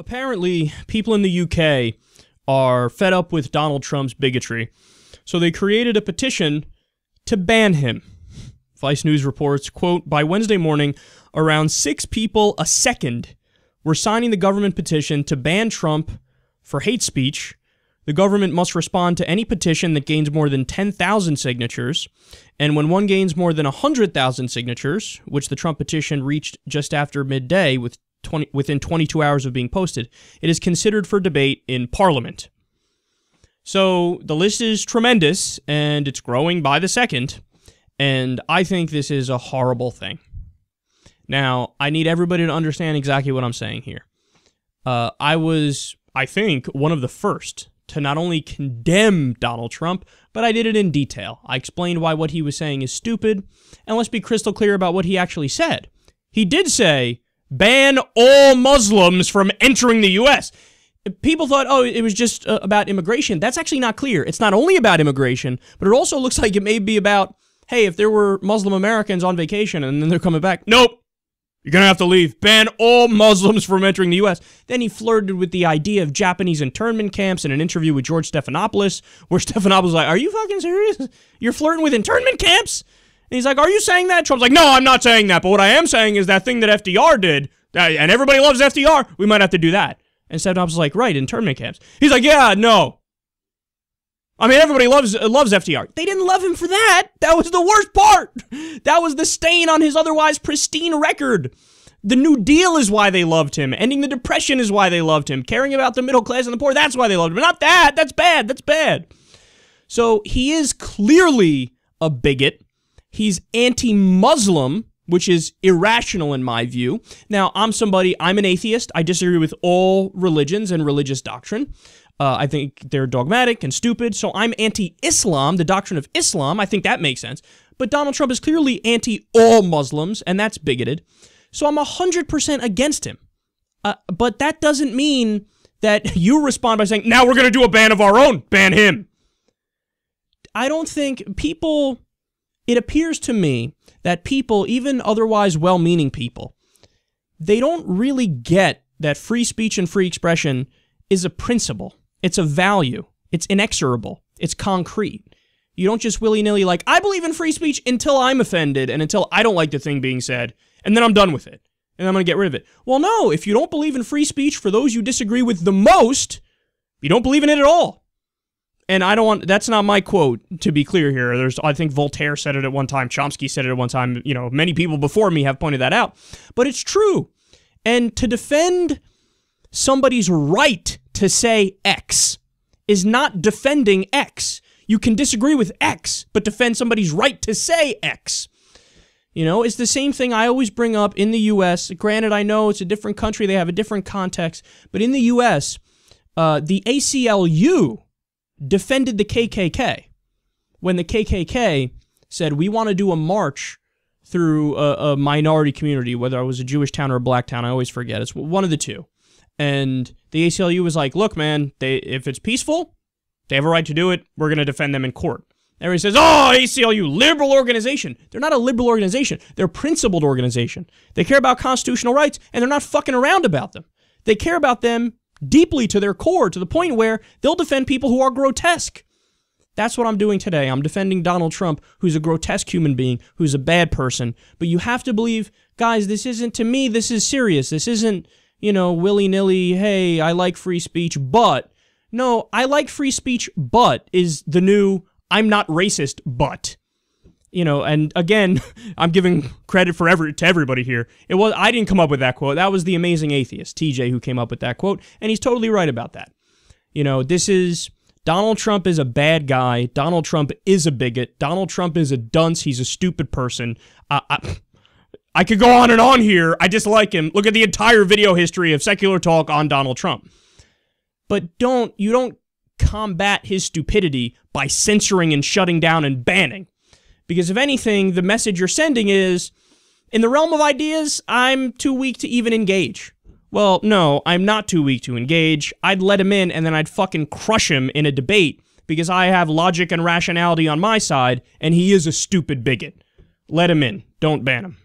Apparently, people in the UK are fed up with Donald Trump's bigotry, so they created a petition to ban him. Vice News reports, quote, by Wednesday morning, around six people a second were signing the government petition to ban Trump for hate speech. The government must respond to any petition that gains more than 10,000 signatures, and when one gains more than 100,000 signatures, which the Trump petition reached just after midday with 20, within 22 hours of being posted. It is considered for debate in Parliament. So the list is tremendous, and it's growing by the second, and I think this is a horrible thing. Now, I need everybody to understand exactly what I'm saying here. Uh, I was, I think, one of the first to not only condemn Donald Trump, but I did it in detail. I explained why what he was saying is stupid, and let's be crystal clear about what he actually said. He did say, ban all Muslims from entering the U.S. People thought, oh, it was just uh, about immigration. That's actually not clear. It's not only about immigration, but it also looks like it may be about, hey, if there were Muslim Americans on vacation and then they're coming back, nope, you're going to have to leave. Ban all Muslims from entering the U.S. Then he flirted with the idea of Japanese internment camps in an interview with George Stephanopoulos, where Stephanopoulos was like, Are you fucking serious? You're flirting with internment camps? And he's like, Are you saying that? Trump's like, No, I'm not saying that. But what I am saying is that thing that FDR did, and everybody loves FDR, we might have to do that. And is like, Right, internment camps. He's like, Yeah, no. I mean, everybody loves loves FDR. They didn't love him for that. That was the worst part. That was the stain on his otherwise pristine record. The New Deal is why they loved him. Ending the Depression is why they loved him. Caring about the middle class and the poor, that's why they loved him. Not that. That's bad. That's bad. So he is clearly a bigot. He's anti Muslim, which is irrational in my view. Now, I'm somebody, I'm an atheist. I disagree with all religions and religious doctrine. Uh, I think they're dogmatic and stupid. So I'm anti Islam, the doctrine of Islam. I think that makes sense. But Donald Trump is clearly anti all Muslims, and that's bigoted. So I'm 100% against him. Uh, but that doesn't mean that you respond by saying, now we're going to do a ban of our own, ban him. I don't think people it appears to me that people, even otherwise well meaning people, they don't really get that free speech and free expression is a principle, it's a value, it's inexorable, it's concrete. You don't just willy nilly, like, I believe in free speech until I'm offended and until I don't like the thing being said, and then I'm done with it, and I'm gonna get rid of it. Well, no, if you don't believe in free speech for those you disagree with the most, you don't believe in it at all and I don't want that's not my quote to be clear here. There's I think Voltaire said it at one time, Chomsky said it at one time, you know, many people before me have pointed that out. But it's true. And to defend somebody's right to say X is not defending X. You can disagree with X, but defend somebody's right to say X. You know, it's the same thing I always bring up in the US. Granted, I know it's a different country, they have a different context, but in the US, uh, the ACLU defended the KKK when the KKK said, we want to do a march through a, a, minority community, whether it was a Jewish town or a black town, I always forget. It's one of the two. And the ACLU was like, look, man, they, if it's peaceful, they have a right to do it. We're going to defend them in court. Everybody says, oh, ACLU, liberal organization. They're not a liberal organization. They're a principled organization. They care about constitutional rights, and they're not fucking around about them. They care about them deeply to their core to the point where they'll defend people who are grotesque. That's what I'm doing today. I'm defending Donald Trump, who's a grotesque human being, who's a bad person. But you have to believe, guys, this isn't, to me, this is serious. This isn't, you know, willy nilly, hey, I like free speech, but. No, I like free speech, but is the new I'm not racist, but you know, and again, I'm giving credit for every, to everybody here. It was I didn't come up with that quote. That was the amazing atheist TJ who came up with that quote, and he's totally right about that. You know, this is Donald Trump is a bad guy. Donald Trump is a bigot. Donald Trump is a dunce. He's a stupid person. I, I could go on and on here. I dislike him. Look at the entire video history of secular talk on Donald Trump. But don't you don't combat his stupidity by censoring and shutting down and banning. Because if anything, the message you're sending is, in the realm of ideas, I'm too weak to even engage. Well, no, I'm not too weak to engage. I'd let him in and then I'd fucking crush him in a debate because I have logic and rationality on my side and he is a stupid bigot. Let him in. Don't ban him.